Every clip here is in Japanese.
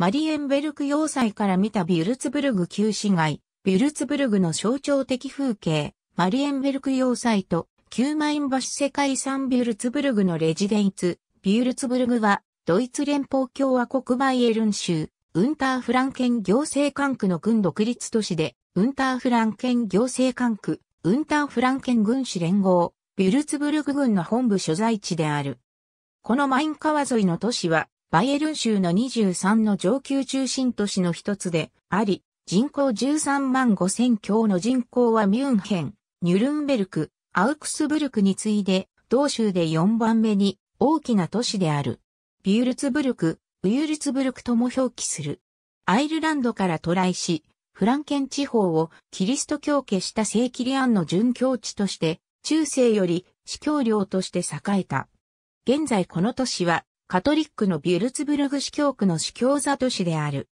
マリエンベルク要塞から見たビュルツブルグ旧市街、ビュルツブルグの象徴的風景、マリエンベルク要塞と、旧マイン橋世界遺産ビュルツブルグのレジデンツ、ビュルツブルグは、ドイツ連邦共和国バイエルン州、ウンターフランケン行政管区の軍独立都市で、ウンターフランケン行政管区、ウンターフランケン軍市連合、ビュルツブルグ軍の本部所在地である。このマイン川沿いの都市は、バイエルン州の23の上級中心都市の一つであり、人口13万5千強の人口はミュンヘン、ニュルンベルク、アウクスブルクに次いで、同州で4番目に大きな都市である。ビュールツブルク、ウユルツブルクとも表記する。アイルランドから渡来し、フランケン地方をキリスト教化した聖キリアンの殉教地として、中世より司教領として栄えた。現在この都市はカトリックのビュルツブルグ司教区の司教座都市である。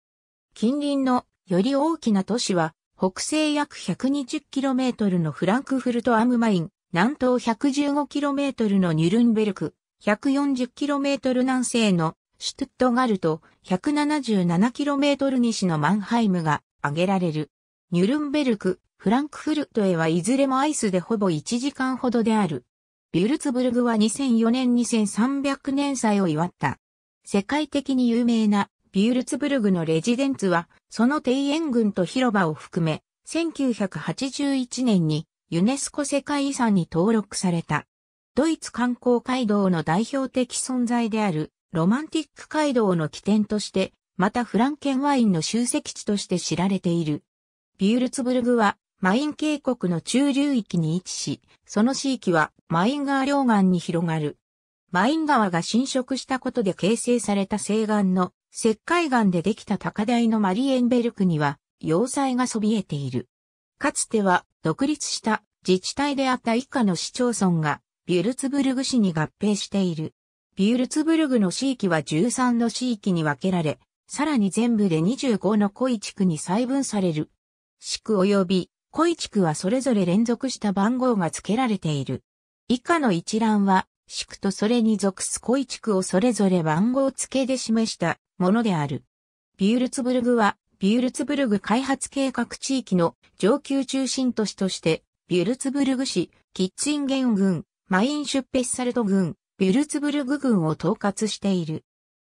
近隣のより大きな都市は、北西約 120km のフランクフルトアムマイン、南東 115km のニュルンベルク、140km 南西のシュトゥットガルト、177km 西のマンハイムが挙げられる。ニュルンベルク、フランクフルトへはいずれもアイスでほぼ1時間ほどである。ビュルツブルグは2004年2300年祭を祝った。世界的に有名なビュルツブルグのレジデンツは、その庭園群と広場を含め、1981年にユネスコ世界遺産に登録された。ドイツ観光街道の代表的存在であるロマンティック街道の起点として、またフランケンワインの集積地として知られている。ビュールツブルグはマイン渓谷の中流域に位置し、その地域はマイン川両岸に広がる。マイン川が浸食したことで形成された西岸の石灰岩でできた高台のマリエンベルクには要塞がそびえている。かつては独立した自治体であった以下の市町村がビュルツブルグ市に合併している。ビュルツブルグの地域は13の地域に分けられ、さらに全部で25の濃い地区に細分される。地区及びイ地区はそれぞれ連続した番号が付けられている。以下の一覧は、地区とそれに属すイ地区をそれぞれ番号付けで示したものである。ビュールツブルグは、ビュールツブルグ開発計画地域の上級中心都市として、ビュルツブルグ市、キッチンゲン郡、マインシュッペッサルト郡、ビュルツブルグ郡を統括している。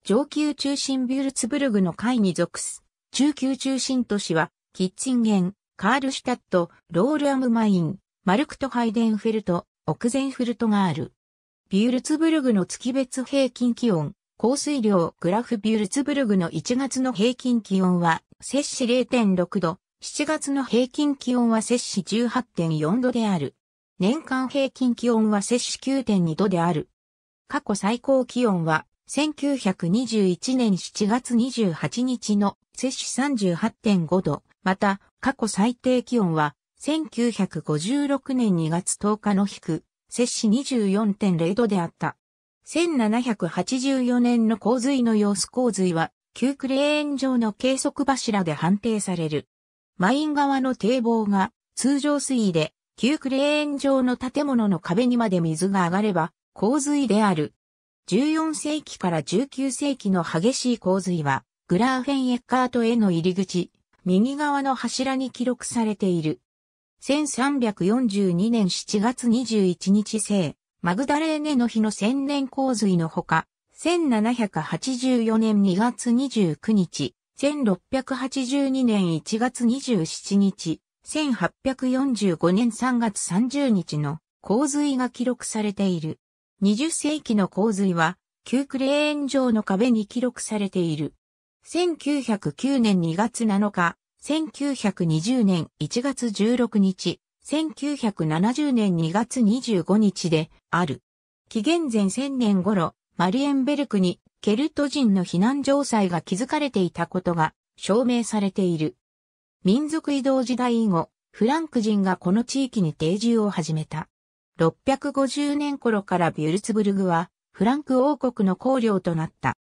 上級中心ビュルツブルグの会に属す、中級中心都市は、キッチンゲン、カールシュタット、ロールアムマイン、マルクトハイデンフェルト、オクゼンフルトがある。ビュルツブルグの月別平均気温、降水量グラフビュルツブルグの1月の平均気温は摂氏0.6度、7月の平均気温は摂氏18.4度である。年間平均気温は摂氏9.2度である。過去最高気温は1921年7月28日の摂氏38.5度、また過去最低気温は、1956年2月10日の低、摂氏24.0度であった。1784年の洪水の様子洪水は、旧クレーン上の計測柱で判定される。マイン側の堤防が通常水位で、旧クレーン上の建物の壁にまで水が上がれば、洪水である。14世紀から19世紀の激しい洪水は、グラーフェンエッカートへの入り口、右側の柱に記録されている。1342年7月21日生、マグダレーネの日の千年洪水のほか、1784年2月29日、1682年1月27日、1845年3月30日の洪水が記録されている。20世紀の洪水は、旧クレーン上の壁に記録されている。1909年2月7日、1920年1月16日、1970年2月25日である。紀元前1000年頃、マリエンベルクにケルト人の避難城塞が築かれていたことが証明されている。民族移動時代以後、フランク人がこの地域に定住を始めた。650年頃からビュルツブルグはフランク王国の公領となった。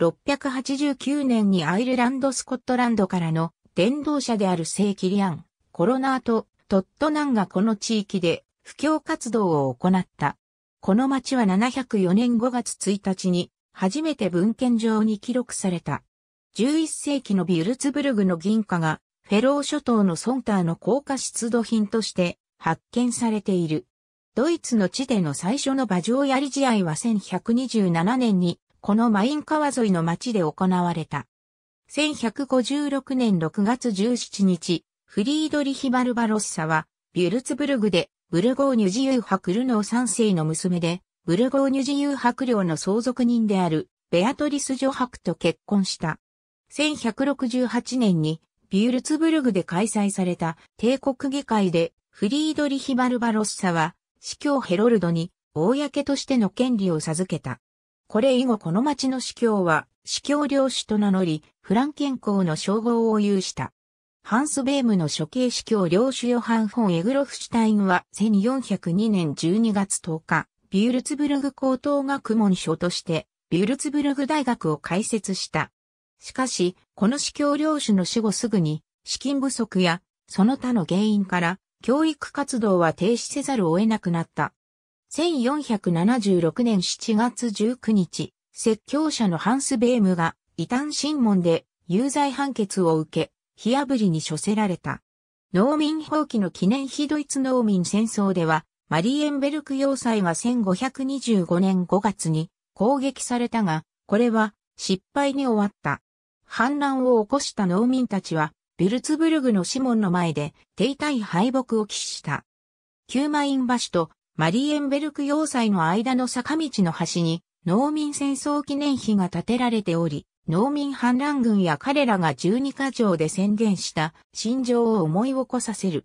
689年にアイルランド・スコットランドからの伝道者である聖キリアン、コロナーとトットナンがこの地域で布教活動を行った。この町は704年5月1日に初めて文献上に記録された。11世紀のビュルツブルグの銀貨がフェロー諸島のソンターの高価出土品として発見されている。ドイツの地での最初の馬上槍試合は1127年にこのマイン川沿いの町で行われた。1156年6月17日、フリードリヒ・バルバロッサは、ビュルツブルグで、ブルゴーニュ自由派クルノー3世の娘で、ブルゴーニュ自由派領の相続人である、ベアトリス・ジョハクと結婚した。1168年に、ビュルツブルグで開催された帝国議会で、フリードリヒ・バルバロッサは、司教ヘロルドに、公としての権利を授けた。これ以後この町の司教は、司教領主と名乗り、フランケン公の称号を有した。ハンス・ベームの処刑司教領主ヨハン・フォン・エグロフシュタインは1402年12月10日、ビュルツブルグ高等学問所として、ビュルツブルグ大学を開設した。しかし、この司教領主の死後すぐに、資金不足や、その他の原因から、教育活動は停止せざるを得なくなった。1476年7月19日、説教者のハンス・ベームが異端審問で有罪判決を受け、火破りに処せられた。農民放棄の記念日。ドイツ農民戦争では、マリエンベルク要塞は1525年5月に攻撃されたが、これは失敗に終わった。反乱を起こした農民たちは、ビルツブルグの諮問の前で手痛い敗北を喫した。キューマイン橋とマリエンベルク要塞の間の坂道の端に農民戦争記念碑が建てられており、農民反乱軍や彼らが十二箇条で宣言した心情を思い起こさせる。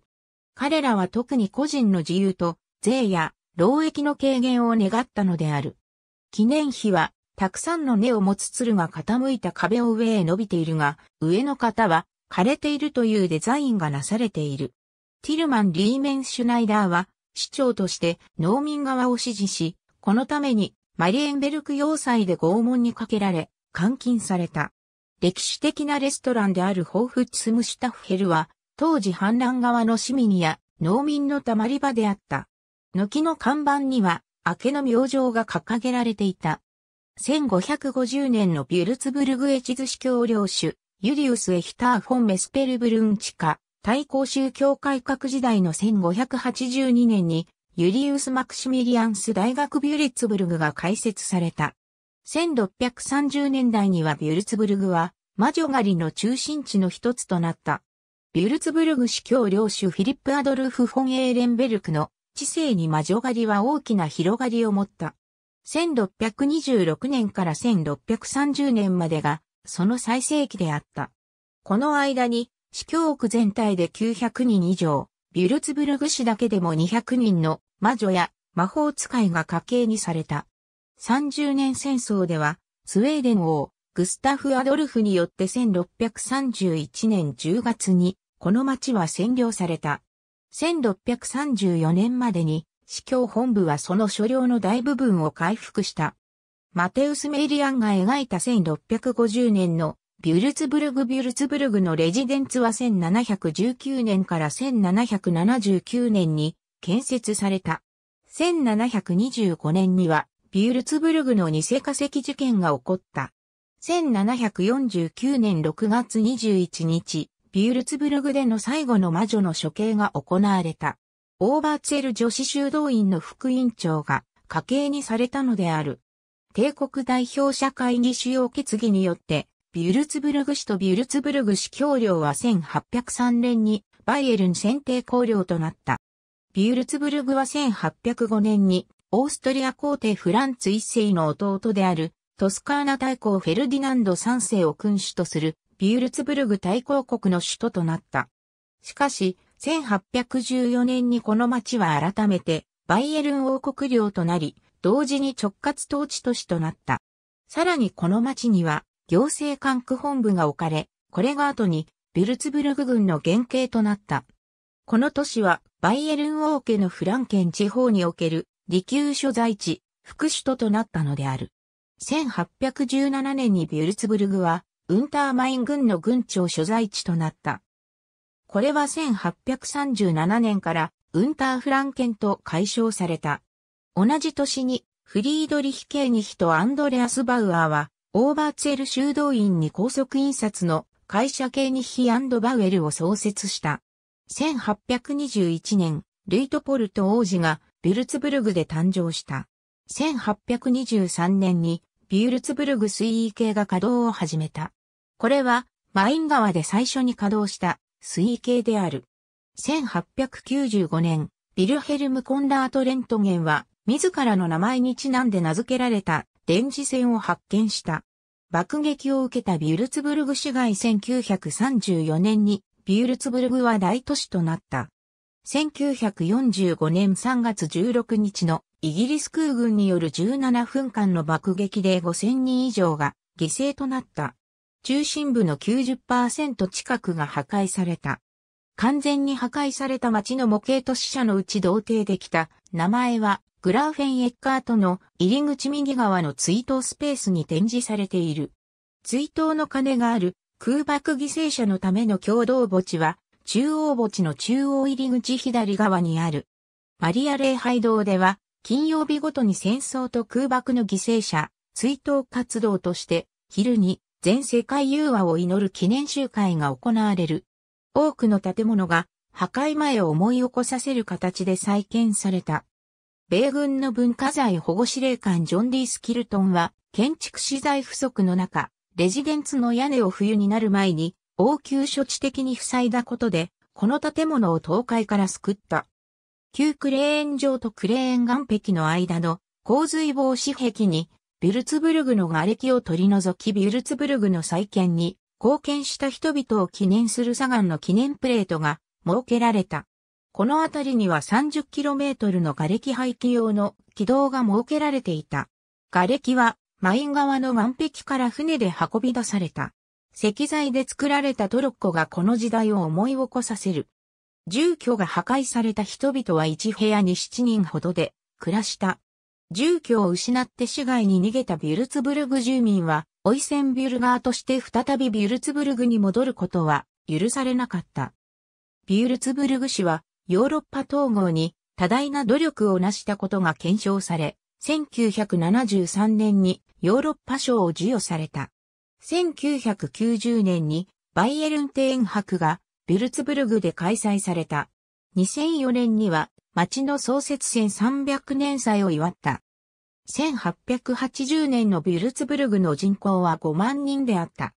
彼らは特に個人の自由と税や労役の軽減を願ったのである。記念碑はたくさんの根を持つ鶴が傾いた壁を上へ伸びているが、上の方は枯れているというデザインがなされている。ティルマン・リーメン・シュナイダーは市長として農民側を支持し、このためにマリエンベルク要塞で拷問にかけられ、監禁された。歴史的なレストランであるホーフツムシュタフヘルは、当時反乱側の市民や農民のたまり場であった。軒の看板には、明けの明星が掲げられていた。1550年のビュルツブルグエチズ司教領主、ユリウス・エヒター・フォン・メスペルブルンチカ、対抗宗教改革時代の1582年に、ユリウス・マクシミリアンス大学ビュリッツブルグが開設された。1630年代にはビュルツブルグは魔女狩りの中心地の一つとなった。ビュルツブルグ司教領主フィリップ・アドルフ・フォン・エーレンベルクの知性に魔女狩りは大きな広がりを持った。1626年から1630年までがその最盛期であった。この間に司教区全体で900人以上、ビュルツブルグ市だけでも200人の魔女や魔法使いが家計にされた。30年戦争では、スウェーデン王、グスタフ・アドルフによって1631年10月に、この町は占領された。1634年までに、司教本部はその所領の大部分を回復した。マテウス・メイリアンが描いた1650年のビュルツブルグ・ビュルツブルグのレジデンツは1719年から1779年に建設された。1725年にはビュルツブルグの偽化石事件が起こった。1749年6月21日、ビュルツブルグでの最後の魔女の処刑が行われた。オーバーツェル女子修道院の副院長が家計にされたのである。帝国代表者会議主要決議によって、ビュルツブルグ氏とビュルツブルグ氏教領は1803年にバイエルン選定公領となった。ビュルツブルグは1805年にオーストリア皇帝フランツ一世の弟である、トスカーナ大公フェルディナンド三世を君主とする、ビュールツブルグ大公国の首都となった。しかし、1814年にこの町は改めて、バイエルン王国領となり、同時に直轄統治都市となった。さらにこの町には、行政管区本部が置かれ、これが後に、ビュルツブルグ軍の原型となった。この都市は、バイエルン王家のフランケン地方における利休所在地、副首都となったのである。1817年にビュルツブルグは、ウンターマイン軍の軍庁所在地となった。これは1837年からウンターフランケンと解消された。同じ年にフリードリヒ・ケーニヒとアンドレアス・バウアーはオーバーツェル修道院に高速印刷の会社ケーニヒバウエルを創設した。1821年、ルイトポルト王子がビュルツブルグで誕生した。1823年にビュルツブルグ水位計が稼働を始めた。これはマイン川で最初に稼働した水位計である。1895年、ビルヘルム・コンラート・レントゲンは自らの名前にちなんで名付けられた電磁線を発見した。爆撃を受けたビュルツブルグ市街1934年にビュルツブルグは大都市となった。1945年3月16日のイギリス空軍による17分間の爆撃で5000人以上が犠牲となった。中心部の90%近くが破壊された。完全に破壊された町の模型と死者のうち同定できた名前はグラウフェン・エッカートの入り口右側の追悼スペースに展示されている。追悼の鐘がある空爆犠牲者のための共同墓地は中央墓地の中央入り口左側にある。マリア礼拝堂では、金曜日ごとに戦争と空爆の犠牲者、追悼活動として、昼に全世界融和を祈る記念集会が行われる。多くの建物が破壊前を思い起こさせる形で再建された。米軍の文化財保護司令官ジョン・ディ・スキルトンは、建築資材不足の中、レジデンツの屋根を冬になる前に応急処置的に塞いだことで、この建物を倒壊から救った。旧クレーン上とクレーン岩壁の間の洪水防止壁に、ビュルツブルグの瓦礫を取り除きビュルツブルグの再建に貢献した人々を記念する砂岩の記念プレートが設けられた。この辺りには 30km の瓦礫廃棄用の軌道が設けられていた。瓦礫はマイン側の岸壁から船で運び出された。石材で作られたトロッコがこの時代を思い起こさせる。住居が破壊された人々は1部屋に7人ほどで暮らした。住居を失って市外に逃げたビュルツブルグ住民は、オイセンビュルガーとして再びビュルツブルグに戻ることは許されなかった。ビュルツブルグ市はヨーロッパ統合に多大な努力を成したことが検証され、1973年にヨーロッパ賞を授与された。1990年にバイエルンテーン博がビルツブルグで開催された。2004年には町の創設戦3 0 0年祭を祝った。1880年のビルツブルグの人口は5万人であった。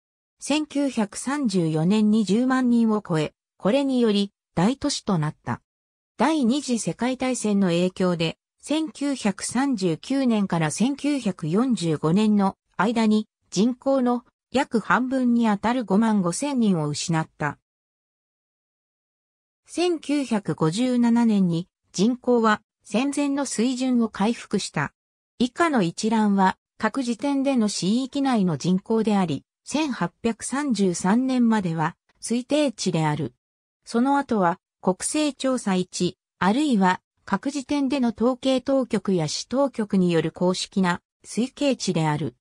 1934年に10万人を超え、これにより大都市となった。第二次世界大戦の影響で、1939年から1945年の間に人口の約半分にあたる5万5千人を失った。1957年に人口は戦前の水準を回復した。以下の一覧は各時点での市域内の人口であり、1833年までは推定値である。その後は国勢調査1、あるいは各時点での統計当局や市当局による公式な推計値である。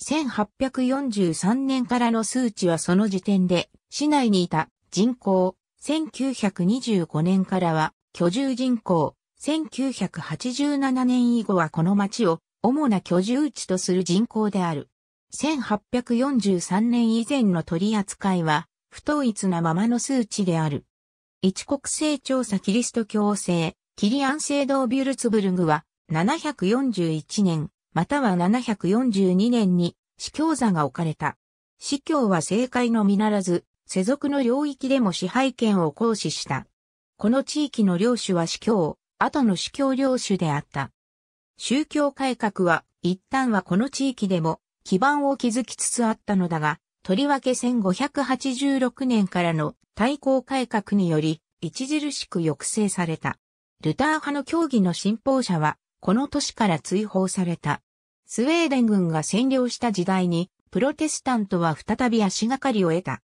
1843年からの数値はその時点で、市内にいた人口、1925年からは居住人口、1987年以後はこの町を主な居住地とする人口である。1843年以前の取り扱いは不統一なままの数値である。一国勢調査キリスト教制、キリアン制度ビュルツブルグは741年、または742年に司教座が置かれた。司教は政界のみならず、世俗の領域でも支配権を行使した。この地域の領主は司教、後の司教領主であった。宗教改革は一旦はこの地域でも基盤を築きつつあったのだが、とりわけ1586年からの対抗改革により著しく抑制された。ルター派の教義の信奉者は、この都市から追放された。スウェーデン軍が占領した時代に、プロテスタントは再び足がかりを得た。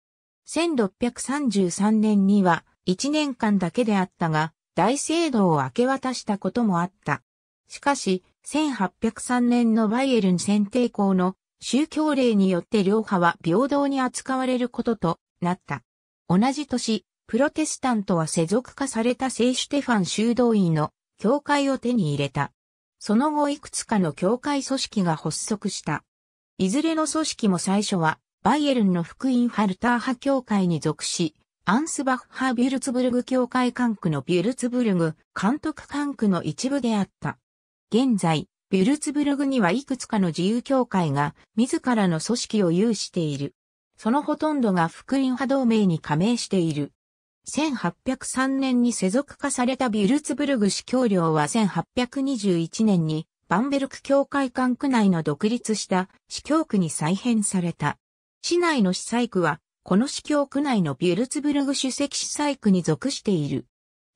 1633年には、1年間だけであったが、大聖堂を明け渡したこともあった。しかし、1803年のバイエルン選定校の宗教令によって両派は平等に扱われることとなった。同じ年、プロテスタントは世俗化された聖シュテファン修道院の教会を手に入れた。その後いくつかの教会組織が発足した。いずれの組織も最初は、バイエルンの福音ハルター派教会に属し、アンスバッハ・ビュルツブルグ教会管区のビュルツブルグ監督管区の一部であった。現在、ビュルツブルグにはいくつかの自由教会が自らの組織を有している。そのほとんどが福音派同盟に加盟している。1803年に世俗化されたビュルツブルグ司教領は1821年にバンベルク教会管区内の独立した司教区に再編された。市内の司祭区はこの司教区内のビュルツブルグ主席司祭区に属している。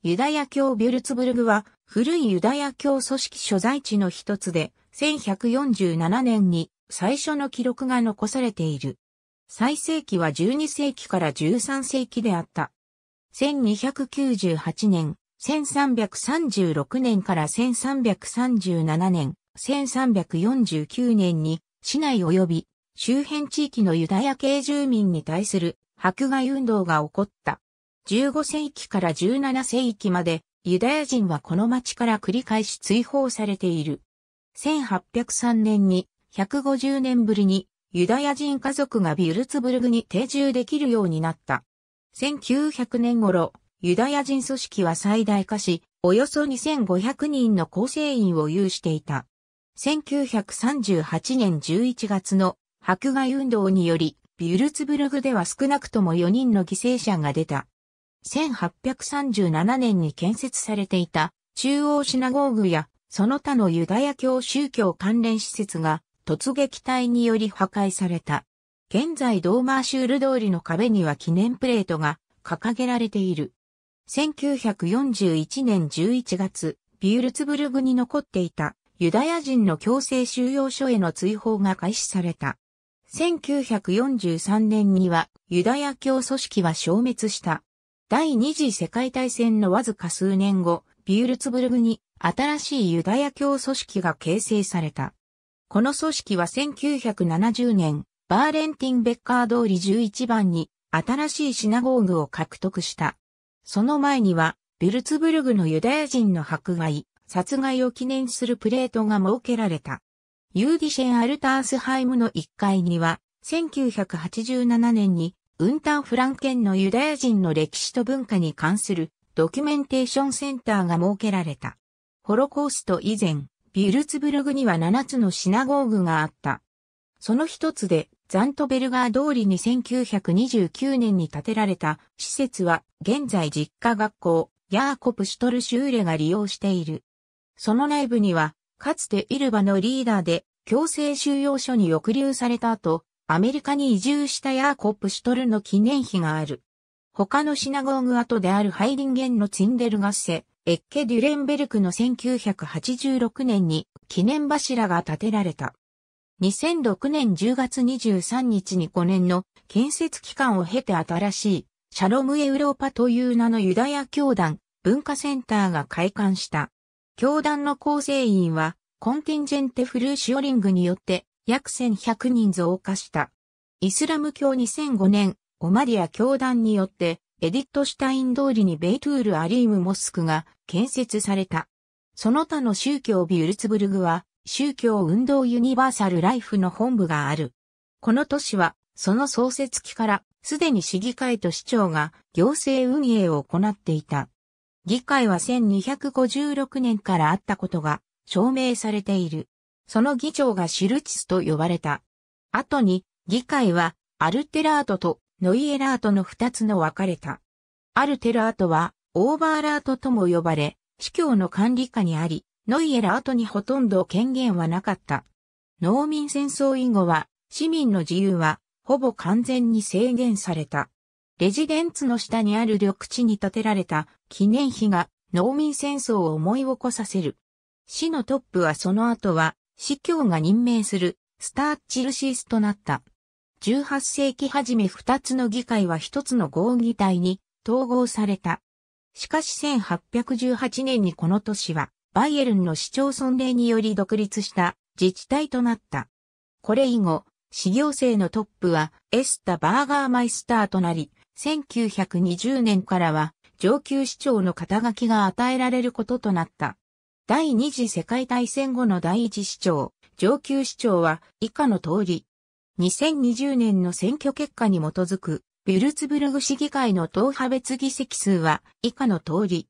ユダヤ教ビュルツブルグは古いユダヤ教組織所在地の一つで1147年に最初の記録が残されている。最盛期は12世紀から13世紀であった。1298年、1336年から1337年、1349年に市内及び周辺地域のユダヤ系住民に対する迫害運動が起こった。15世紀から17世紀までユダヤ人はこの町から繰り返し追放されている。1803年に150年ぶりにユダヤ人家族がビュルツブルグに定住できるようになった。1900年頃、ユダヤ人組織は最大化し、およそ2500人の構成員を有していた。1938年11月の迫害運動により、ビュルツブルグでは少なくとも4人の犠牲者が出た。1837年に建設されていた中央シナゴーグやその他のユダヤ教宗教関連施設が突撃隊により破壊された。現在ドーマーシュール通りの壁には記念プレートが掲げられている。1941年11月、ビュルツブルグに残っていたユダヤ人の強制収容所への追放が開始された。1943年にはユダヤ教組織は消滅した。第二次世界大戦のわずか数年後、ビュルツブルグに新しいユダヤ教組織が形成された。この組織は1970年、バーレンティン・ベッカー通り11番に新しいシナゴーグを獲得した。その前には、ビルツブルグのユダヤ人の迫害、殺害を記念するプレートが設けられた。ユーディシェン・アルタースハイムの1階には、1987年に、ウンター・フランケンのユダヤ人の歴史と文化に関するドキュメンテーションセンターが設けられた。ホロコースト以前、ビルツブルグには7つのシナゴーグがあった。その一つで、ザントベルガー通りに1929年に建てられた施設は現在実家学校ヤーコプシュトルシューレが利用している。その内部にはかつてイルバのリーダーで強制収容所に抑留された後アメリカに移住したヤーコプシュトルの記念碑がある。他のシナゴーグ跡であるハイリンゲンのツンデルガッセ、エッケ・デュレンベルクの1986年に記念柱が建てられた。2006年10月23日に5年の建設期間を経て新しいシャロムエウローパという名のユダヤ教団文化センターが開館した。教団の構成員はコンティンジェンテフルーシオリングによって約1100人増加した。イスラム教2005年オマリア教団によってエディットシュタイン通りにベイトゥール・アリーム・モスクが建設された。その他の宗教ビュルツブルグは宗教運動ユニバーサルライフの本部がある。この都市は、その創設期から、すでに市議会と市長が行政運営を行っていた。議会は1256年からあったことが証明されている。その議長がシルチスと呼ばれた。後に、議会はアルテラートとノイエラートの二つの分かれた。アルテラートはオーバーラートとも呼ばれ、司教の管理下にあり、ノイエラ後にほとんど権限はなかった。農民戦争以後は、市民の自由は、ほぼ完全に制限された。レジデンツの下にある緑地に建てられた記念碑が農民戦争を思い起こさせる。市のトップはその後は、市教が任命するスターチルシースとなった。18世紀初め2つの議会は1つの合議体に統合された。しかし1818年にこの都市はバイエルンの市町村令により独立した自治体となった。これ以後、市行政のトップはエスタ・バーガーマイスターとなり、1920年からは上級市長の肩書きが与えられることとなった。第二次世界大戦後の第一市長、上級市長は以下の通り。2020年の選挙結果に基づく、ビュルツブルグ市議会の党派別議席数は以下の通り。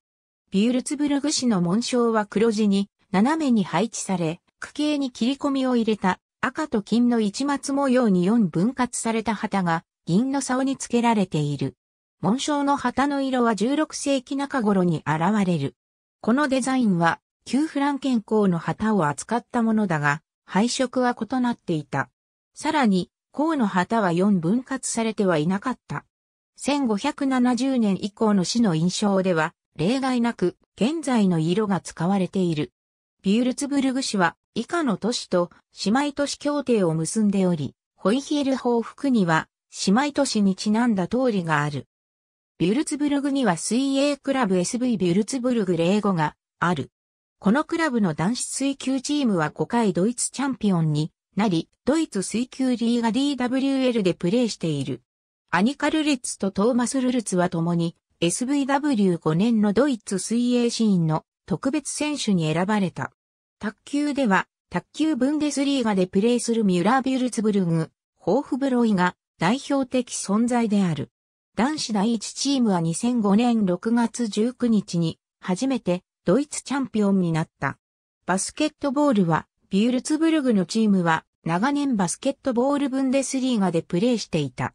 ビュルツブルグ市の紋章は黒地に斜めに配置され、区形に切り込みを入れた赤と金の市松模様に4分割された旗が銀の竿に付けられている。紋章の旗の色は16世紀中頃に現れる。このデザインは旧フランケン公の旗を扱ったものだが、配色は異なっていた。さらに、公の旗は4分割されてはいなかった。1570年以降の市の印象では、例外なく現在の色が使われている。ビュルツブルグ市は以下の都市と姉妹都市協定を結んでおり、ホイヒエル報復には姉妹都市にちなんだ通りがある。ビュルツブルグには水泳クラブ SV ビュルツブルグ05がある。このクラブの男子水球チームは5回ドイツチャンピオンになり、ドイツ水球リーガ DWL でプレーしている。アニカ・ルリッツとトーマス・ルルツは共に SVW5 年のドイツ水泳シーンの特別選手に選ばれた。卓球では、卓球ブンデスリーガでプレーするミュラービュルツブルグ、ホーフブロイが代表的存在である。男子第一チームは2005年6月19日に初めてドイツチャンピオンになった。バスケットボールは、ビュルツブルグのチームは長年バスケットボールブンデスリーガでプレーしていた。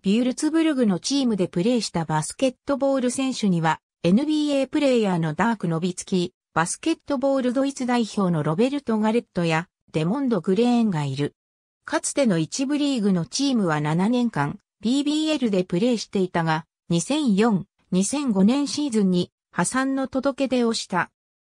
ビュールツブルグのチームでプレーしたバスケットボール選手には、NBA プレイヤーのダーク・ノビツキー、バスケットボールドイツ代表のロベルト・ガレットや、デモンド・グレーンがいる。かつての一部リーグのチームは7年間、BBL でプレーしていたが、2004、2005年シーズンに破産の届け出をした。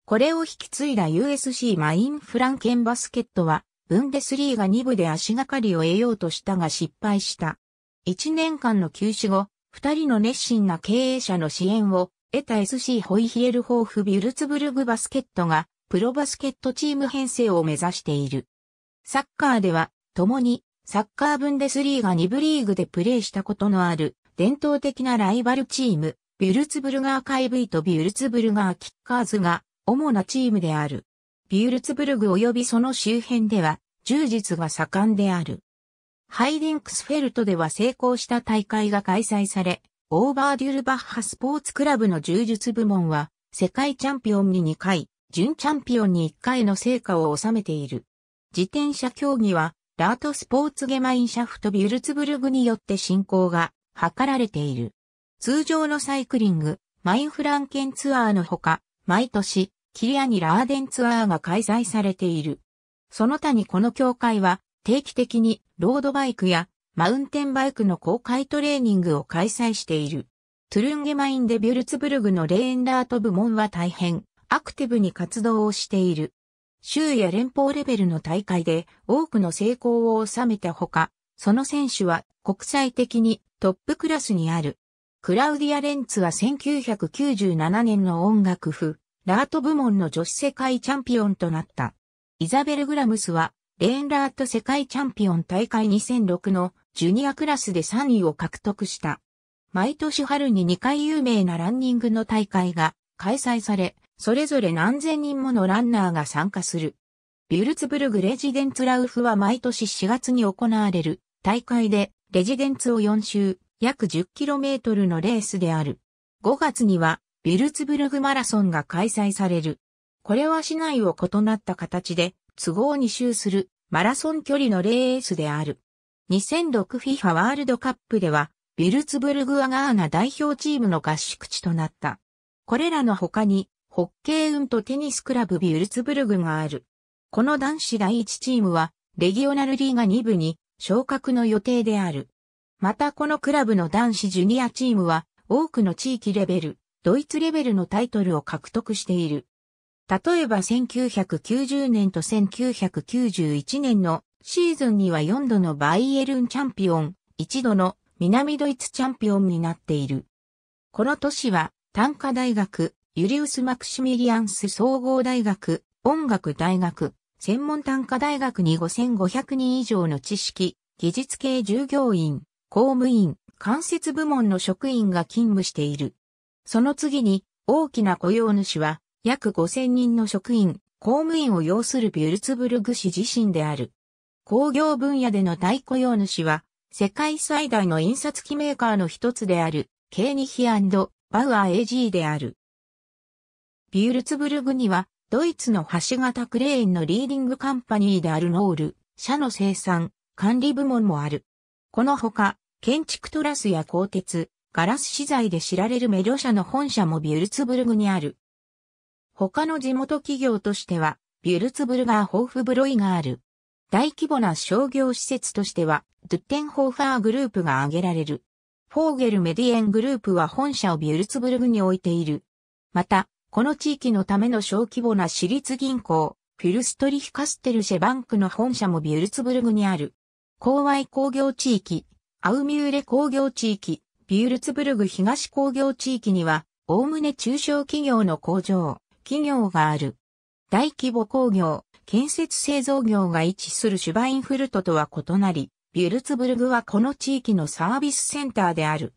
これを引き継いだ USC マインフランケンバスケットは、ブンデスリーガ2部で足がかりを得ようとしたが失敗した。1年間の休止後、2人の熱心な経営者の支援を得た SC ホイヒエルホーフビュルツブルグバスケットがプロバスケットチーム編成を目指している。サッカーでは共にサッカーブンデスリーガ2部リーグでプレーしたことのある伝統的なライバルチームビュルツブルガー KV とビュルツブルガーキッカーズが主なチームである。ビュルツブルグ及びその周辺では、充実が盛んである。ハイデンクスフェルトでは成功した大会が開催され、オーバーデュルバッハスポーツクラブの柔術部門は、世界チャンピオンに2回、準チャンピオンに1回の成果を収めている。自転車競技は、ラートスポーツゲマインシャフトビュルツブルグによって進行が図られている。通常のサイクリング、マインフランケンツアーのほか、毎年、キリアニラーデンツアーが開催されている。その他にこの協会は、定期的にロードバイクやマウンテンバイクの公開トレーニングを開催している。トゥルンゲマインデビュルツブルグのレーンラート部門は大変アクティブに活動をしている。州や連邦レベルの大会で多くの成功を収めたほか、その選手は国際的にトップクラスにある。クラウディア・レンツは1997年の音楽譜、ラート部門の女子世界チャンピオンとなった。イザベル・グラムスはレーンラート世界チャンピオン大会2006のジュニアクラスで3位を獲得した。毎年春に2回有名なランニングの大会が開催され、それぞれ何千人ものランナーが参加する。ビュルツブルグレジデンツラウフは毎年4月に行われる大会でレジデンツを4周約 10km のレースである。5月にはビュルツブルグマラソンが開催される。これは市内を異なった形で都合2周するマラソン距離のレースである。2006FIFA ワールドカップでは、ビルツブルグアガーナ代表チームの合宿地となった。これらの他に、ホッケー運とテニスクラブビルツブルグがある。この男子第1チームは、レギオナルリーガ2部に昇格の予定である。またこのクラブの男子ジュニアチームは、多くの地域レベル、ドイツレベルのタイトルを獲得している。例えば1990年と1991年のシーズンには4度のバイエルンチャンピオン、1度の南ドイツチャンピオンになっている。この年は、短科大学、ユリウス・マクシミリアンス総合大学、音楽大学、専門短科大学に5500人以上の知識、技術系従業員、公務員、間接部門の職員が勤務している。その次に、大きな雇用主は、約5000人の職員、公務員を要するビュルツブルグ市自身である。工業分野での大雇用主は、世界最大の印刷機メーカーの一つである、ケーニヒバウアー AG である。ビュルツブルグには、ドイツの橋型クレーンのリーディングカンパニーであるノール、社の生産、管理部門もある。このほか、建築トラスや鋼鉄、ガラス資材で知られるメロ社の本社もビュルツブルグにある。他の地元企業としては、ビュルツブルガーホーフブロイがある。大規模な商業施設としては、ドゥッテンホーファーグループが挙げられる。フォーゲルメディエングループは本社をビュルツブルグに置いている。また、この地域のための小規模な私立銀行、フィルストリヒカステルシェバンクの本社もビュルツブルグにある。郊外工業地域、アウミューレ工業地域、ビュルツブルグ東工業地域には、おおむね中小企業の工場、企業がある。大規模工業、建設製造業が位置するシュバインフルトとは異なり、ビュルツブルグはこの地域のサービスセンターである。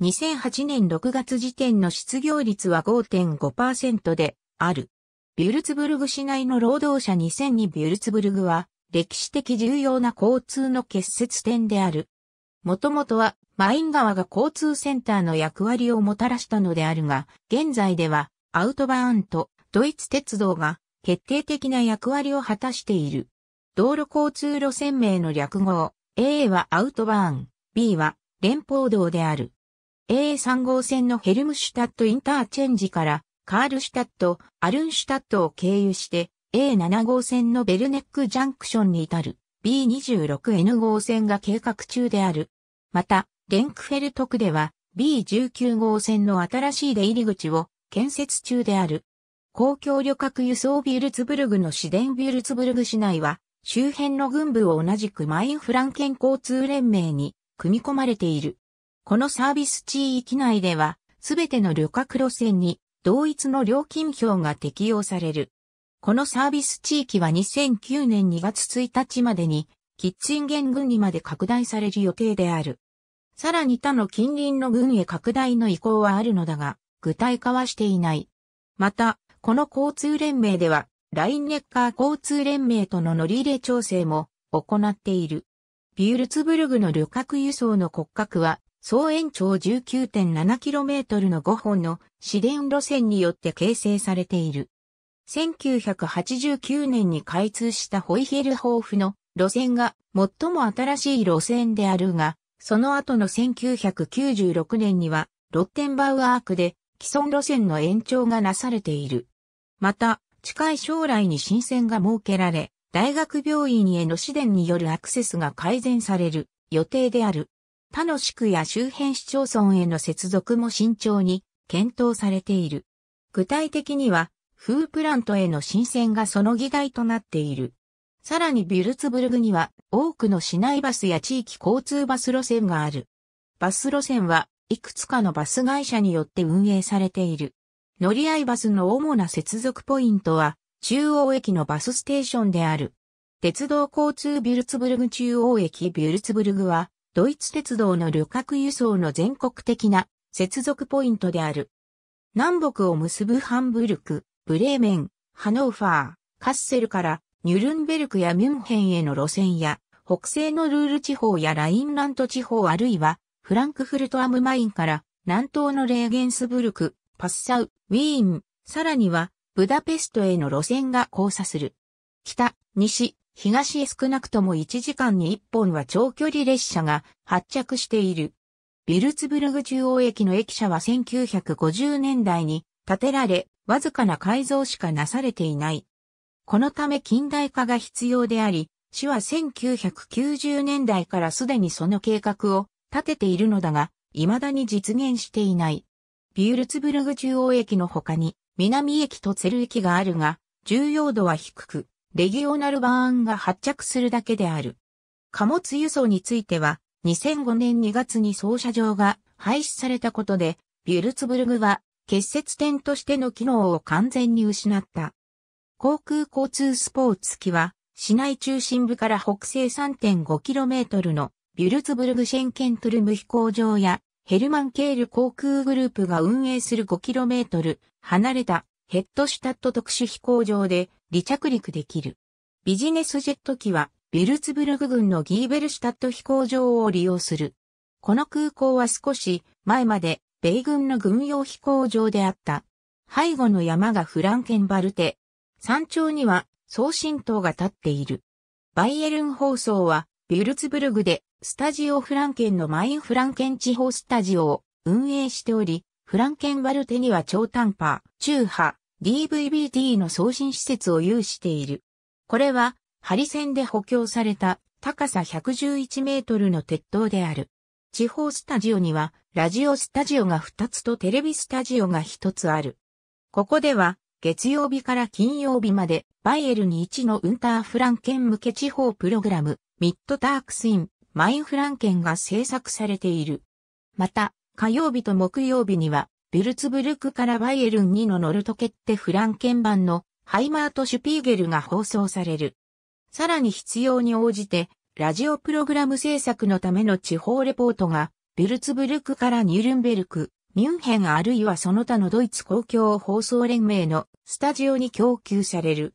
2008年6月時点の失業率は5.5%である。ビュルツブルグ市内の労働者2002ビュルツブルグは歴史的重要な交通の結節点である。もともとはマイン川が交通センターの役割をもたらしたのであるが、現在ではアウトバーンとドイツ鉄道が決定的な役割を果たしている。道路交通路線名の略語、A はアウトバーン、B は連邦道である。A3 号線のヘルムシュタットインターチェンジからカールシュタット、アルンシュタットを経由して A7 号線のベルネックジャンクションに至る B26N 号線が計画中である。また、レンクフェルト区では B19 号線の新しい出入り口を建設中である。公共旅客輸送ビュルツブルグの市電ビュルツブルグ市内は、周辺の軍部を同じくマインフランケン交通連盟に組み込まれている。このサービス地域内では、すべての旅客路線に同一の料金表が適用される。このサービス地域は2009年2月1日までに、キッチン県軍にまで拡大される予定である。さらに他の近隣の軍へ拡大の意向はあるのだが、具体化はしていない。また、この交通連盟では、ラインネッカー交通連盟との乗り入れ調整も行っている。ビュールツブルグの旅客輸送の骨格は、総延長 19.7km の5本の市電路線によって形成されている。1989年に開通したホイヒェルホーフの路線が最も新しい路線であるが、その後の1996年にはロッテンバウアークで既存路線の延長がなされている。また、近い将来に新線が設けられ、大学病院への市電によるアクセスが改善される予定である。他の市区や周辺市町村への接続も慎重に検討されている。具体的には、フープラントへの新線がその議題となっている。さらにビュルツブルグには多くの市内バスや地域交通バス路線がある。バス路線はいくつかのバス会社によって運営されている。乗り合いバスの主な接続ポイントは、中央駅のバスステーションである。鉄道交通ビュルツブルグ中央駅ビュルツブルグは、ドイツ鉄道の旅客輸送の全国的な接続ポイントである。南北を結ぶハンブルク、ブレーメン、ハノーファー、カッセルからニュルンベルクやミュンヘンへの路線や、北西のルール地方やラインラント地方あるいはフランクフルトアムマインから南東のレーゲンスブルク、パッサウ、ウィーン、さらにはブダペストへの路線が交差する。北、西、東へ少なくとも1時間に1本は長距離列車が発着している。ビルツブルグ中央駅の駅舎は1950年代に建てられ、わずかな改造しかなされていない。このため近代化が必要であり、市は1990年代からすでにその計画を建てているのだが、未だに実現していない。ビュルツブルグ中央駅の他に、南駅とツェル駅があるが、重要度は低く、レギオナルバーンが発着するだけである。貨物輸送については、2005年2月に操車場が廃止されたことで、ビュルツブルグは結節点としての機能を完全に失った。航空交通スポーツ機は、市内中心部から北西 3.5km のビュルツブルグシェンケントルム飛行場やヘルマンケール航空グループが運営する 5km 離れたヘッドシュタット特殊飛行場で離着陸できる。ビジネスジェット機はビュルツブルグ軍のギーベルシュタット飛行場を利用する。この空港は少し前まで米軍の軍用飛行場であった。背後の山がフランケンバルテ。山頂には送信塔が立っている。バイエルン放送はビュルツブルグでスタジオフランケンのマインフランケン地方スタジオを運営しており、フランケンワルテには超短波、中波、DVB-T の送信施設を有している。これは、ハリ線で補強された高さ111メートルの鉄塔である。地方スタジオには、ラジオスタジオが2つとテレビスタジオが1つある。ここでは、月曜日から金曜日まで、バイエルに1のウンターフランケン向け地方プログラム、ミッドタークスイン、マインフランケンが制作されている。また、火曜日と木曜日には、ビルツブルクからバイエルン2のノルトケッテフランケン版のハイマート・シュピーゲルが放送される。さらに必要に応じて、ラジオプログラム制作のための地方レポートが、ビルツブルクからニュルンベルク、ミュンヘンあるいはその他のドイツ公共放送連盟のスタジオに供給される。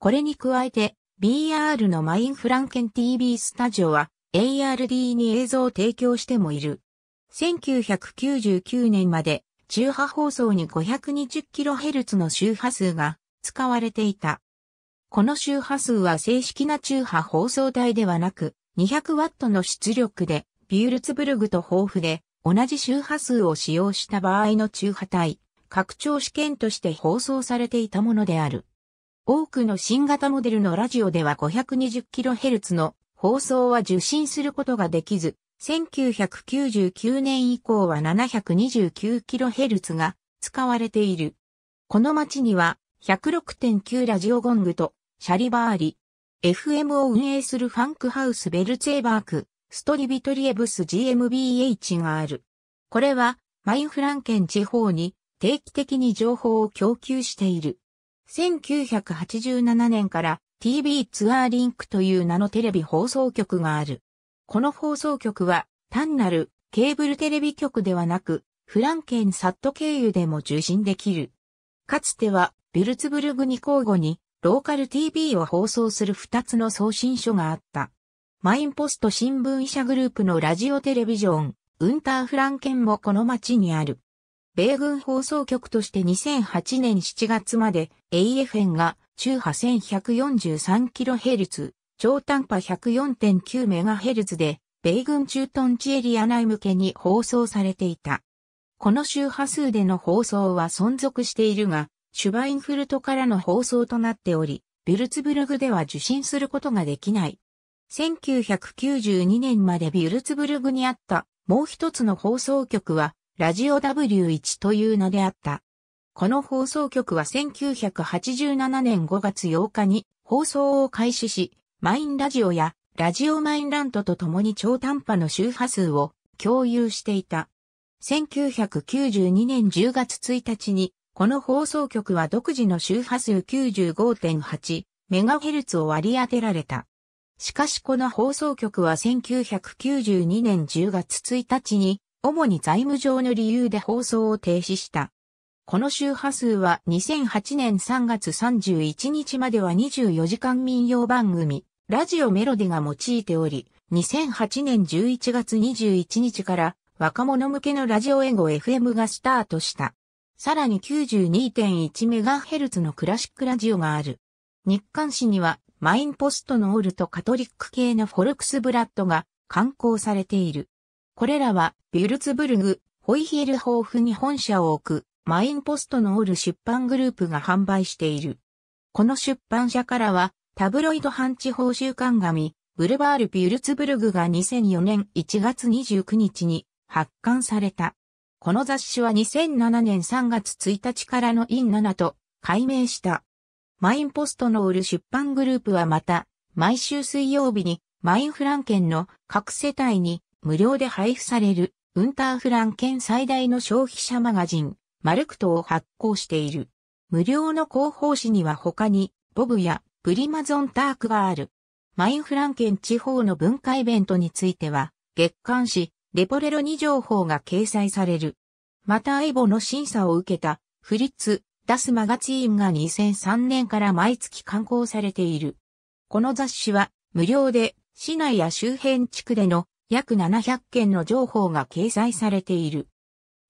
これに加えて、BR のマインフランケン TV スタジオは、ARD に映像を提供してもいる。1999年まで中波放送に 520kHz の周波数が使われていた。この周波数は正式な中波放送帯ではなく、200W の出力で、ビュールツブルグと豊富で、同じ周波数を使用した場合の中波帯、拡張試験として放送されていたものである。多くの新型モデルのラジオでは 520kHz の放送は受信することができず、1999年以降は 729kHz が使われている。この町には106.9ラジオゴングとシャリバーリ、FM を運営するファンクハウスベルツェーバーク、ストリビトリエブス GmbH がある。これはマインフランケン地方に定期的に情報を供給している。1987年から TV ツアーリンクという名のテレビ放送局がある。この放送局は単なるケーブルテレビ局ではなく、フランケンサット経由でも受信できる。かつてはビルツブルグに交互にローカル TV を放送する2つの送信所があった。マインポスト新聞医者グループのラジオテレビジョン、ウンターフランケンもこの町にある。米軍放送局として2008年7月まで AFN が中波 1143kHz、超短波 104.9MHz で、米軍駐屯地エリア内向けに放送されていた。この周波数での放送は存続しているが、シュバインフルトからの放送となっており、ビュルツブルグでは受信することができない。1992年までビュルツブルグにあったもう一つの放送局は、ラジオ W1 という名であった。この放送局は1987年5月8日に放送を開始し、マインラジオやラジオマインラントと共に超短波の周波数を共有していた。1992年10月1日に、この放送局は独自の周波数9 5 8ヘルツを割り当てられた。しかしこの放送局は1992年10月1日に、主に財務上の理由で放送を停止した。この周波数は2008年3月31日までは24時間民謡番組、ラジオメロディが用いており、2008年11月21日から若者向けのラジオ英語 FM がスタートした。さらに 92.1MHz のクラシックラジオがある。日刊誌にはマインポストのオルとカトリック系のフォルクスブラッドが刊行されている。これらはビュルツブルグ、ホイヒエルホーフに本社を置くマインポストのオール出版グループが販売している。この出版社からは、タブロイド半地方週刊紙、ブルバール・ピュルツブルグが2004年1月29日に発刊された。この雑誌は2007年3月1日からのイン7と改名した。マインポストのオール出版グループはまた、毎週水曜日にマインフランケンの各世帯に無料で配布されるウンターフランケン最大の消費者マガジン、マルクトを発行している。無料の広報誌には他に、ボブやプリマゾンタークがある。マインフランケン地方の文化イベントについては、月刊誌、レポレロに情報が掲載される。またエボの審査を受けた、フリッツ、ダスマガチーンが2003年から毎月刊行されている。この雑誌は、無料で、市内や周辺地区での約700件の情報が掲載されている。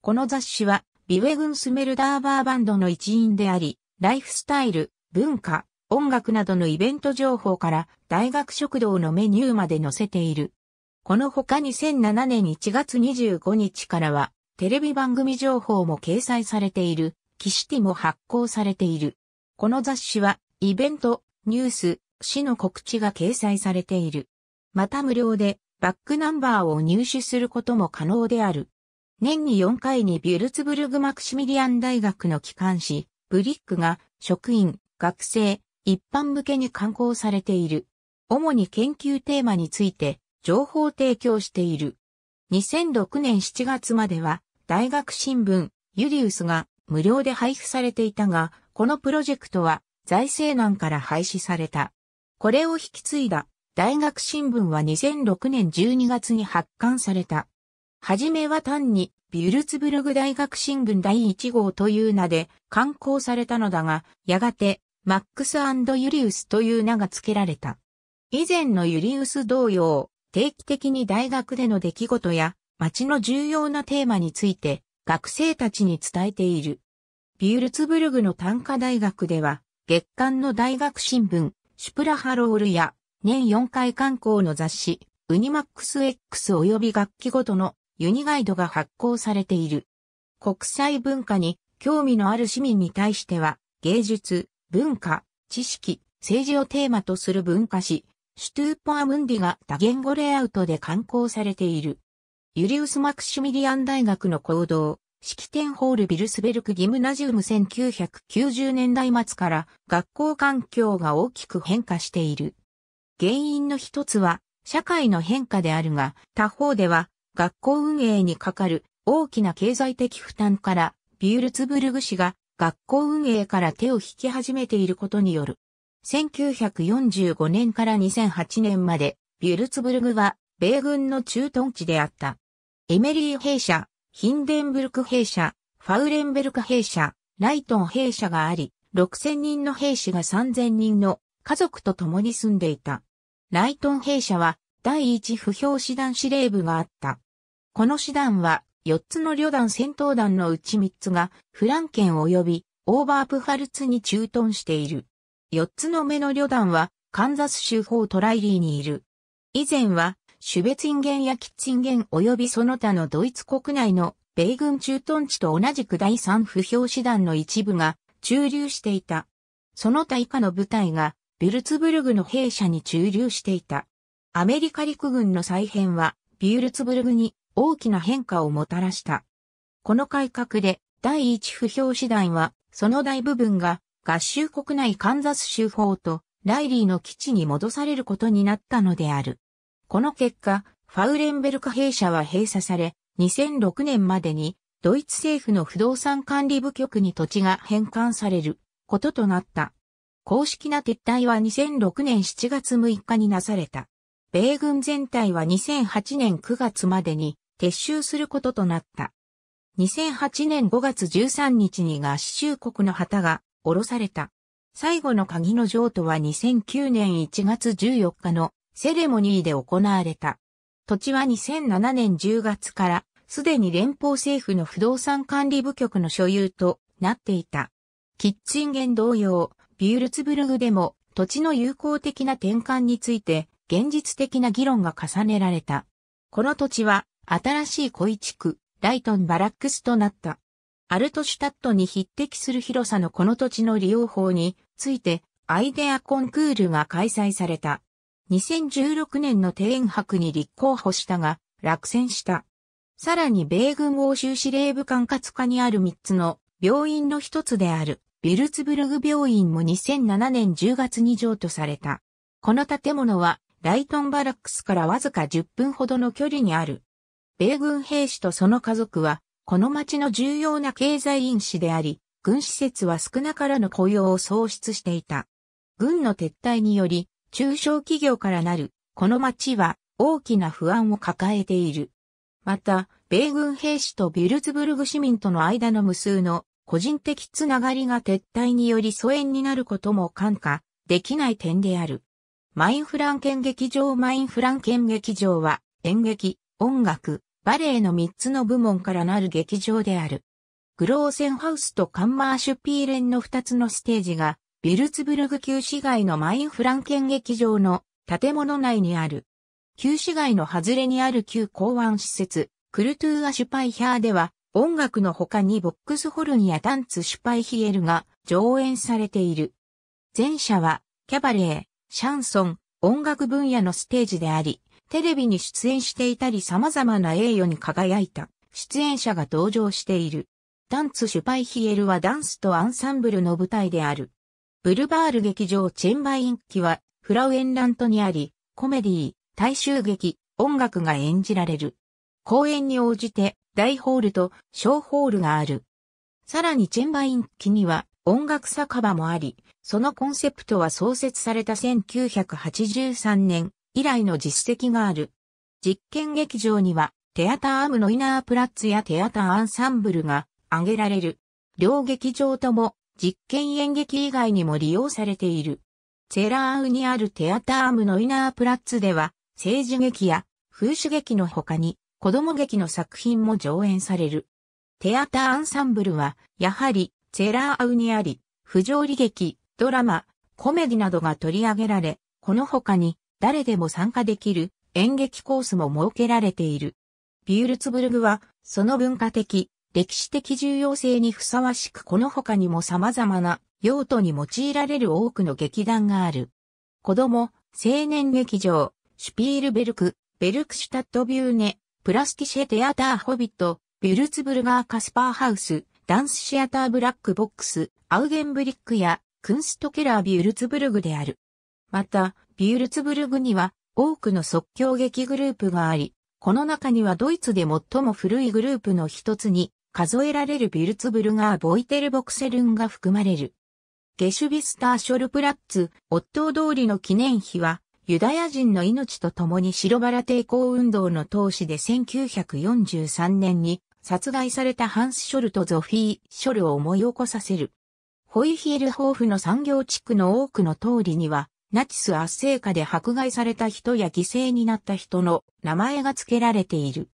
この雑誌は、ビウェグンスメルダーバーバンドの一員であり、ライフスタイル、文化、音楽などのイベント情報から大学食堂のメニューまで載せている。この他2007年1月25日からは、テレビ番組情報も掲載されている、キシティも発行されている。この雑誌は、イベント、ニュース、市の告知が掲載されている。また無料で、バックナンバーを入手することも可能である。年に4回にビュルツブルグ・マクシミリアン大学の機関誌、ブリックが職員、学生、一般向けに刊行されている。主に研究テーマについて情報提供している。2006年7月までは大学新聞ユリウスが無料で配布されていたが、このプロジェクトは財政難から廃止された。これを引き継いだ大学新聞は2006年12月に発刊された。はじめは単にビュルツブルグ大学新聞第1号という名で刊行されたのだが、やがてマックスユリウスという名が付けられた。以前のユリウス同様、定期的に大学での出来事や街の重要なテーマについて学生たちに伝えている。ビュルツブルグの短科大学では、月間の大学新聞、シュプラハロールや、年4回刊行の雑誌、ウニマックス X 及び楽器ごとのユニガイドが発行されている。国際文化に興味のある市民に対しては、芸術、文化、知識、政治をテーマとする文化史、シュトゥーポアムンディが多言語レイアウトで刊行されている。ユリウス・マクシュミリアン大学の行動、式典ホールビルスベルクギムナジウム1990年代末から学校環境が大きく変化している。原因の一つは社会の変化であるが、他方では学校運営にかかる大きな経済的負担からビュールツブルグ氏が学校運営から手を引き始めていることによる。1945年から2008年までビュルツブルグは米軍の駐屯地であった。エメリー兵舎、ヒンデンブルク兵舎、ファウレンベルク兵舎、ライトン兵舎があり、6000人の兵士が3000人の家族と共に住んでいた。ライトン兵舎は第一不評師団司令部があった。この師団は、4つの旅団戦闘団のうち3つが、フランケン及びオーバープファルツに駐屯している。4つの目の旅団は、カンザス州法トライリーにいる。以前は、シュベツインゲンやキッチンゲン及びその他のドイツ国内の米軍駐屯地と同じく第3不評師団の一部が駐留していた。その他以下の部隊がビルツブルグの兵舎に駐留していた。アメリカ陸軍の再編はビュルツブルグに大きな変化をもたらした。この改革で第一不評師団はその大部分が合衆国内カンザス州法とライリーの基地に戻されることになったのである。この結果、ファウレンベルカ兵舎は閉鎖され、2006年までにドイツ政府の不動産管理部局に土地が返還されることとなった。公式な撤退は2006年7月6日になされた。米軍全体は2008年9月までに撤収することとなった。2008年5月13日に合衆国の旗が下ろされた。最後の鍵の譲渡は2009年1月14日のセレモニーで行われた。土地は2007年10月からすでに連邦政府の不動産管理部局の所有となっていた。キッチンゲン同様、ビュールツブルグでも土地の友好的な転換について現実的な議論が重ねられた。この土地は新しい小地区、ライトンバラックスとなった。アルトシュタットに匹敵する広さのこの土地の利用法についてアイデアコンクールが開催された。2016年の庭園博に立候補したが落選した。さらに米軍欧州司令部管轄下にある3つの病院の一つであるビルツブルグ病院も2007年10月に譲渡された。この建物はライトンバラックスからわずか10分ほどの距離にある米軍兵士とその家族は、この町の重要な経済因子であり、軍施設は少なからぬ雇用を創出していた。軍の撤退により、中小企業からなる、この町は大きな不安を抱えている。また、米軍兵士とビュルツブルグ市民との間の無数の個人的つながりが撤退により疎遠になることも感化できない点である。マインフランケン劇場マインフランケン劇場は演劇、音楽、バレエの3つの部門からなる劇場である。グローセンハウスとカンマーシュピーレンの2つのステージが、ビルツブルグ旧市街のマインフランケン劇場の建物内にある。旧市街の外れにある旧港湾施設、クルトゥーア・シュパイヒャーでは、音楽の他にボックスホルンやダンツ・シュパイヒエルが上演されている。前者は、キャバレー、シャンソン、音楽分野のステージであり、テレビに出演していたり様々な栄誉に輝いた出演者が登場している。ダンツ・シュパイヒエルはダンスとアンサンブルの舞台である。ブルバール劇場チェンバイン期はフラウエンラントにあり、コメディー、大衆劇、音楽が演じられる。公演に応じて大ホールと小ホールがある。さらにチェンバイン期には音楽酒場もあり、そのコンセプトは創設された1983年以来の実績がある。実験劇場には、テアターアムのイナープラッツやテアターアンサンブルが挙げられる。両劇場とも実験演劇以外にも利用されている。チェラーウにあるテアターアムのイナープラッツでは、政治劇や風刺劇の他に、子供劇の作品も上演される。テアターアンサンブルは、やはり、チェラーウにあり、不条理劇、ドラマ、コメディなどが取り上げられ、この他に、誰でも参加できる演劇コースも設けられている。ビュールツブルグは、その文化的、歴史的重要性にふさわしくこの他にも様々な用途に用いられる多くの劇団がある。子供、青年劇場、シュピールベルク、ベルクシュタットビューネ、プラスティシェテアターホビット、ビュルツブルガーカスパーハウス、ダンスシアターブラックボックス、アウゲンブリックや、クンストケラービュルツブルグである。また、ビュルツブルグには多くの即興劇グループがあり、この中にはドイツで最も古いグループの一つに数えられるビュルツブルガー・ボイテル・ボクセルンが含まれる。ゲシュビスター・ショルプラッツ、オッ通りの記念碑は、ユダヤ人の命と共に白バラ抵抗運動の投資で1943年に殺害されたハンス・ショルとゾフィー・ショルを思い起こさせる。ホイヒエルホーフの産業地区の多くの通りには、ナチス圧政下で迫害された人や犠牲になった人の名前が付けられている。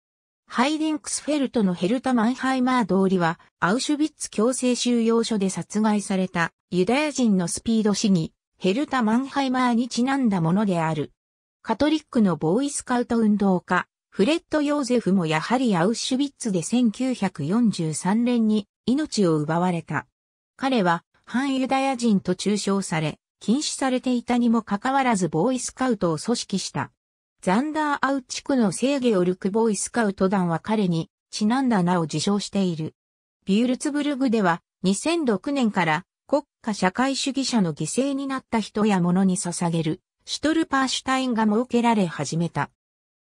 ハイデンクスフェルトのヘルタ・マンハイマー通りは、アウシュビッツ強制収容所で殺害されたユダヤ人のスピード死に、ヘルタ・マンハイマーにちなんだものである。カトリックのボーイスカウト運動家、フレッド・ヨーゼフもやはりアウシュビッツで1943年に命を奪われた。彼は反ユダヤ人と中傷され、禁止されていたにもかかわらずボーイスカウトを組織した。ザンダーアウ地区の制御をルクボーイスカウト団は彼にちなんだ名を自称している。ビュルツブルグでは2006年から国家社会主義者の犠牲になった人や物に捧げるシュトルパーシュタインが設けられ始めた。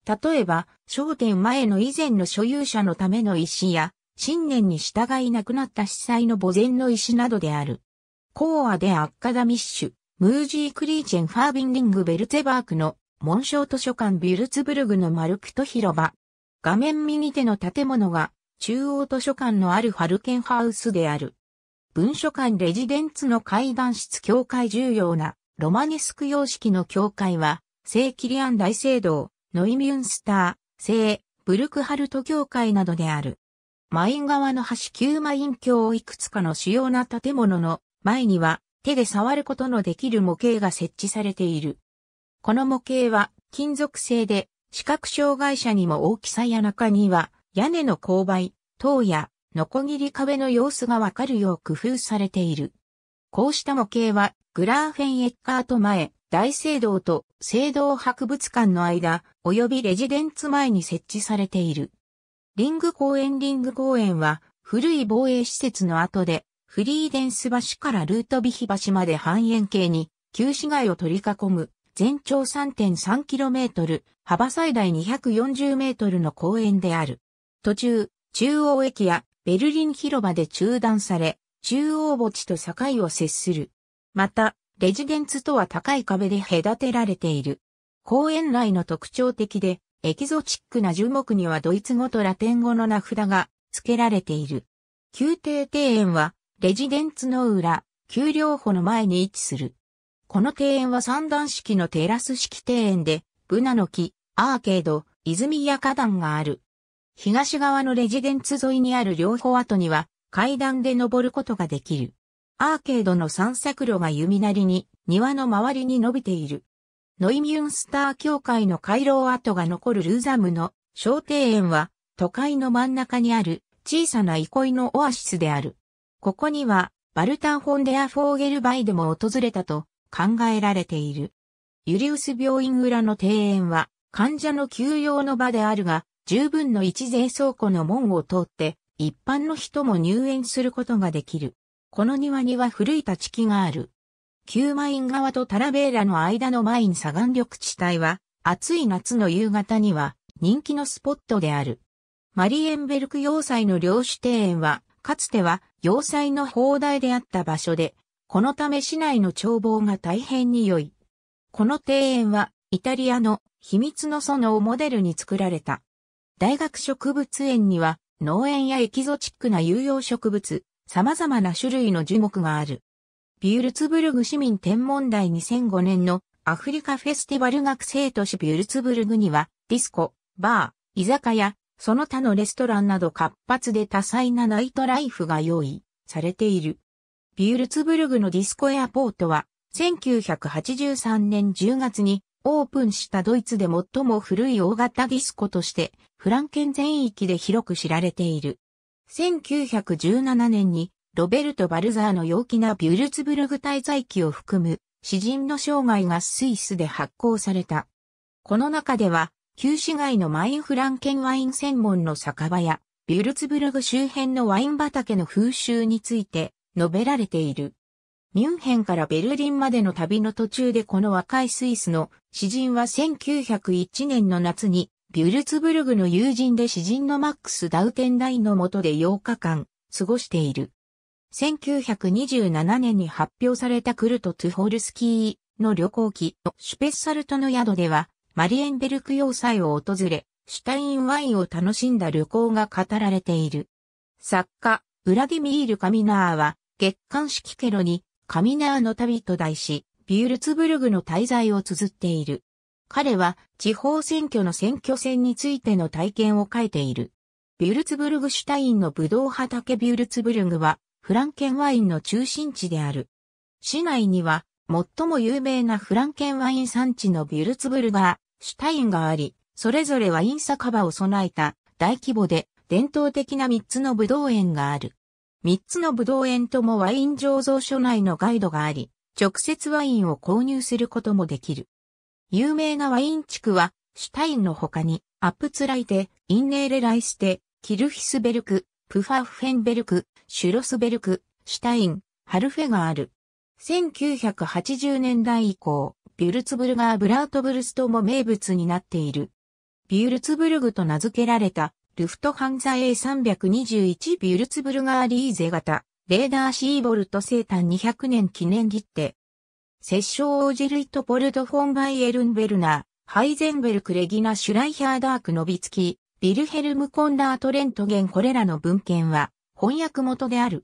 例えば、焦点前の以前の所有者のための石や、信念に従いなくなった司祭の墓前の石などである。コーアでアッカダミッシュ、ムージー・クリーチェン・ファービンリング・ベルツェバークの紋章図書館ビルツブルグのマルクト広場。画面右手の建物が中央図書館のあるファルケンハウスである。文書館レジデンツの階段室教会重要なロマネスク様式の教会は、聖キリアン大聖堂、ノイミュンスター、聖ブルクハルト教会などである。マイン側の橋9マイン橋をいくつかの主要な建物の前には手で触ることのできる模型が設置されている。この模型は金属製で、視覚障害者にも大きさや中には屋根の勾配、塔やノコギリ壁の様子がわかるよう工夫されている。こうした模型はグラーフェンエッカート前、大聖堂と聖堂博物館の間、及びレジデンツ前に設置されている。リング公園リング公園は古い防衛施設の後でフリーデンス橋からルートビヒ橋まで半円形に、旧市街を取り囲む、全長 3.3km、幅最大 240m の公園である。途中、中央駅やベルリン広場で中断され、中央墓地と境を接する。また、レジデンツとは高い壁で隔てられている。公園内の特徴的で、エキゾチックな樹木にはドイツ語とラテン語の名札が付けられている。宮廷庭園はレジデンツの裏、丘陵湖の前に位置する。この庭園は三段式のテラス式庭園で、ブナの木、アーケード、泉や花壇がある。東側のレジデンツ沿いにある両方跡には、階段で登ることができる。アーケードの散策路が弓なりに、庭の周りに伸びている。ノイミュンスター教会の回廊跡が残るルーザムの小庭園は、都会の真ん中にある小さな憩いのオアシスである。ここには、バルタン・フォンデア・フォーゲルバイでも訪れたと考えられている。ユリウス病院裏の庭園は、患者の休養の場であるが、十分の一税倉庫の門を通って、一般の人も入園することができる。この庭には古い立ち木がある。旧マイン川とタラベーラの間のマイン砂岩緑地帯は、暑い夏の夕方には人気のスポットである。マリエンベルク要塞の領主庭園は、かつては要塞の砲台であった場所で、このため市内の眺望が大変に良い。この庭園は、イタリアの秘密の園をモデルに作られた。大学植物園には、農園やエキゾチックな有用植物、様々な種類の樹木がある。ビュルツブルグ市民天文台2005年のアフリカフェスティバル学生都市ビュルツブルグには、ディスコ、バー、居酒屋、その他のレストランなど活発で多彩なナイトライフが用意されている。ビュルツブルグのディスコエアポートは、1983年10月にオープンしたドイツで最も古い大型ディスコとして、フランケン全域で広く知られている。1917年に、ロベルト・バルザーの陽気なビュルツブルグ滞在期を含む、詩人の生涯がスイスで発行された。この中では、旧市街のマインフランケンワイン専門の酒場や、ビュルツブルグ周辺のワイン畑の風習について述べられている。ミュンヘンからベルリンまでの旅の途中でこの若いスイスの詩人は1901年の夏にビュルツブルグの友人で詩人のマックス・ダウテンラインの下で8日間過ごしている。1927年に発表されたクルト・トゥホルスキーの旅行記のシュペッサルトの宿ではマリエンベルク要塞を訪れ、シュタインワインを楽しんだ旅行が語られている。作家、ウラディミール・カミナーは、月刊式ケロに、カミナーの旅と題し、ビュールツブルグの滞在を綴っている。彼は、地方選挙の選挙戦についての体験を書いている。ビュルツブルグシュタインのブドウ畑ビュルツブルグは、フランケンワインの中心地である。市内には、最も有名なフランケンワイン産地のビュルツブルガー、シュタインがあり、それぞれワイン酒場を備えた大規模で伝統的な3つの武道園がある。3つの武道園ともワイン醸造所内のガイドがあり、直接ワインを購入することもできる。有名なワイン地区は、シュタインの他に、アップツライテ、インネーレライステ、キルヒスベルク、プファフェンベルク、シュロスベルク、シュタイン、ハルフェがある。1980年代以降、ビュルツブルガーブラートブルストも名物になっている。ビュルツブルグと名付けられた、ルフトハンザ A321 ビュルツブルガーリーゼ型、レーダーシーボルト生誕200年記念切手。摂政オージルイトポルトフォンバイエルンベルナー、ハイゼンベルクレギナ・シュライヒャーダーク・ノビツキ、ビルヘルム・コンラート・レントゲンこれらの文献は、翻訳元である。